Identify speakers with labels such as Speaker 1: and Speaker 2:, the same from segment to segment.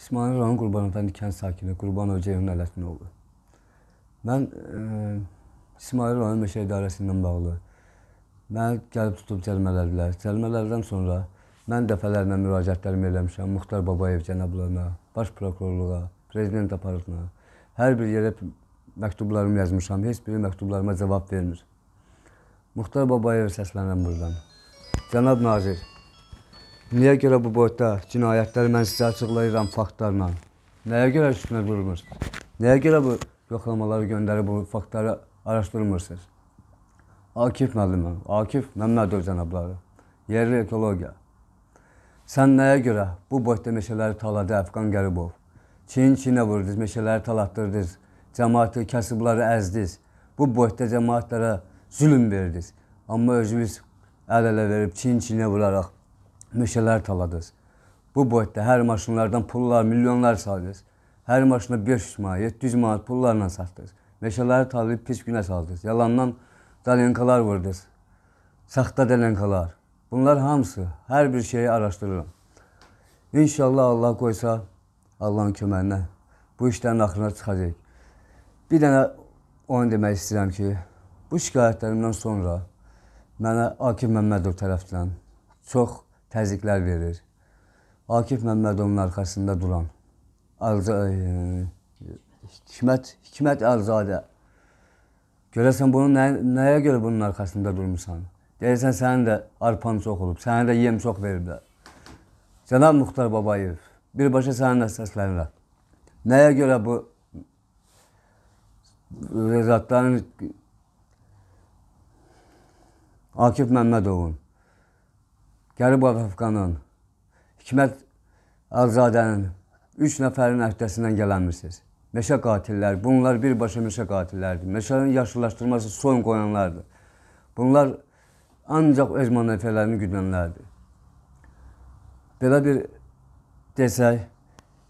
Speaker 1: İsmail Rahim Qurbanov, bəndi kənd sakini, Qurbanov Ceyhun Ələtmin oğlu. Mən e, İsmail Rahim Meşə İdarəsi ilə bağlı mən gəlib tutub cəlmələdilər. Cəlmələrdən sonra mən dəfələrlə müraciətlərimi eləmişəm Muxtar Babayev cənablarına, baş prokurorluğa, prezident aparatına. Hər bir yerə məktublarımı yazmışam, heç biri məktublarıma cavab vermir. Muxtar Babayev səslənirəm buradan. Cənab Nazir, Niyə görə bu boyda cinayətləri mən sizə açıqlayıram faktlarla? Nəyə görə üstünə durmursuz? Nəyə görə bu yoxlamaları göndərib bu faktları araşdırmırsınız? Akif müəllimim, Akif Məmmədov cənabları, yerli ekologiya. Sən nəyə görə bu boyda meşələri taladı Əfqan Qəribov? Çin-çinə vurdunuz, meşələri talatdırdınız, cəmaatı, kəsibları əzdiniz. Bu boyda cəmaatlara zülüm verdiniz. Amma özünüz əl-ələ verib Çin-çinə vuraraq meşələr taladız. Bu boyda hər maşınlardan pullar, milyonlar saldınız. Hər maşına 500 manat, 700 manat pullarla satdınız. Meşələri talayıb pis günə saldınız. Yalandan dalenkalar vurdunuz. Saxta dalenkalar. Bunlar hamısı, hər bir şeyi araşdırıram. İnşallah Allah qoysa, Allahın köməyinə bu işlərin axırına çıxacaq. Bir dənə onu demək istəyirəm ki, bu şikayətlərimdən sonra mənə Akif Məmmədov tərəfindən çox təzyiqlər verir. Akif Məmmədovun arxasında duran Əlza, e, Hikmət, Hikmət Əlzadə. Görəsən bunu nə, nəyə görə bunun arxasında durmusan? Deyirsən sənin də arpan çox olub, sənə də yem çox veriblər. Cənab Muxtar Babayev, birbaşa səninlə səslənirəm. Nəyə görə bu rezatların Akif Məmmədovun Qəribov Əfqanın, Hikmət Ərzadənin üç nəfərin əhdəsindən gələnmişsiniz. Meşə qatillər, bunlar birbaşa meşə qatillərdir. Meşənin yaşlılaşdırması soyun qoyanlardır. Bunlar ancaq öz manevələrini güdənlərdir. Belə bir desək,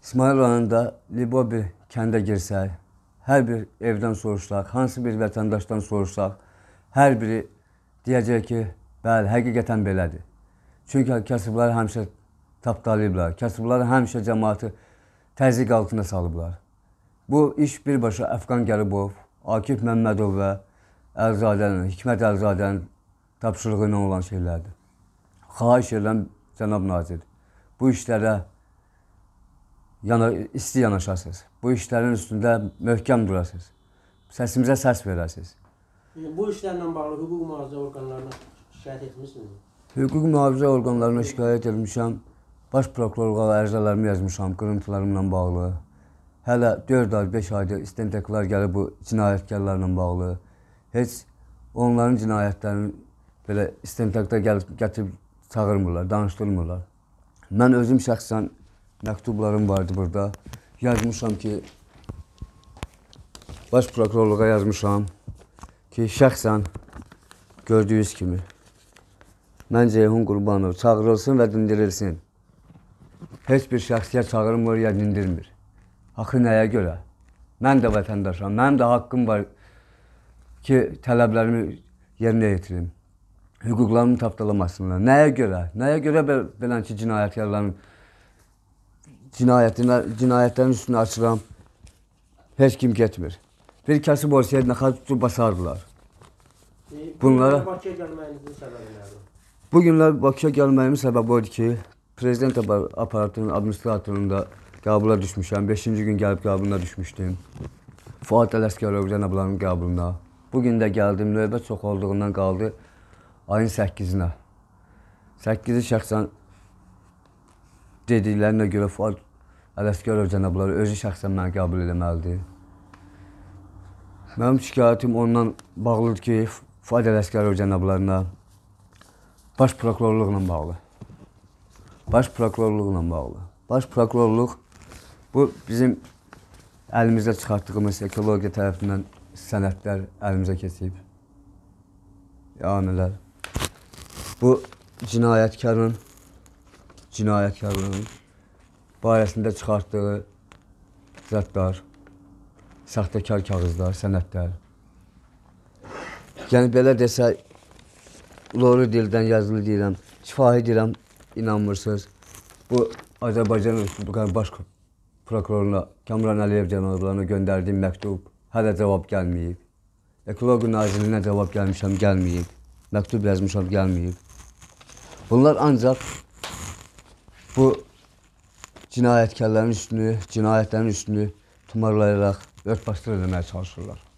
Speaker 1: İsmail rayonunda Libo bir kəndə girsək, hər bir evdən soruşsaq, hansı bir vətəndaşdan soruşsaq, hər biri deyəcək ki, bəli, həqiqətən belədir. Çünki kasıblar həmişə tapdalayıblar. Kasıblar həmişə cəmaatı təzyiq altına salıblar. Bu iş birbaşa Əfqan Gəlibov, Akif Məmmədov və Əlzadənin, Hikmət Əlzadənin tapşırığı ilə olan şeylərdir. Xahiş edirəm cənab nazir, bu işlərə yana, isti yanaşasınız. Bu işlərin üstündə möhkəm durasınız. Səsimizə səs verəsiniz. Bu işlərlə bağlı hüquq mühafizə orqanlarına şikayət etmişsiniz? Hüquq mühafizə orqanlarına şikayət etmişəm. Baş prokurorluğa ərizələrimi yazmışam qırıntılarımla bağlı. Hələ 4 ay, 5 aydır istintaqlar gəlib bu cinayətkarlarla bağlı. Heç onların cinayətlərini belə istintaqda gəlib gətirib çağırmırlar, danışdırmırlar. Mən özüm şəxsən məktublarım vardı burada. Yazmışam ki Baş prokurorluğa yazmışam ki şəxsən gördüyünüz kimi Mən Ceyhun Qurbanov çağırılsın və dindirilsin. Heç bir şəxsiyə çağırmır ya dindirmir. Axı nəyə görə? Mən də vətəndaşam, mənim də haqqım var ki, tələblərimi yerinə yetirim. Hüquqlarımın tapdalamasınlar. Nəyə görə? Nəyə görə belə ki, cinayətkarların cinayətinə, cinayətlərin üstünə açıram. Heç kim getmir. Bir kəsi borsaydı nə qədər basardılar. Bunlara Bakıya gəlməyinizin səbəbi nədir? Bu günlər Bakıya gəlməyimin səbəbi o idi ki, prezident aparatının administratorunda qəbula düşmüşəm. 5-ci gün gəlib qəbuluna düşmüşdüm. Fuad Ələsgərov Rəna Bulanın qəbuluna. Bu gün də gəldim. Növbə çox olduğundan qaldı ayın 8-inə. 8-i şəxsən dediklərinə görə Fuad Ələsgərov cənabları özü şəxsən məni qəbul eləməlidir. Mənim şikayətim ondan bağlıdır ki, Fuad Ələsgərov cənablarına baş prokurorluqla bağlı. Baş prokurorluqla bağlı. Baş prokurorluq bu bizim əlimizdə çıxartdığımız ekologiya tərəfindən sənədlər əlimizə keçib. Yanilər. Bu cinayətkarın cinayətkarın barəsində çıxartdığı zətdar, saxtakar kağızlar, sənədlər. Yəni belə desək, Lori dildən yazılı deyirəm. Şifahi deyirəm, inanmırsınız. Bu Azərbaycan Respublikası Baş prokuroruna Kamran Əliyev cənablarına göndərdiyim məktub hələ cavab gəlməyib. Ekologiya Nazirliyinə cavab gəlmişəm, gəlməyib. Məktub yazmışam, gəlməyib. Bunlar ancaq bu cinayətkarların üstünü, cinayətlərin üstünü tumarlayaraq örtbasdır eləməyə çalışırlar.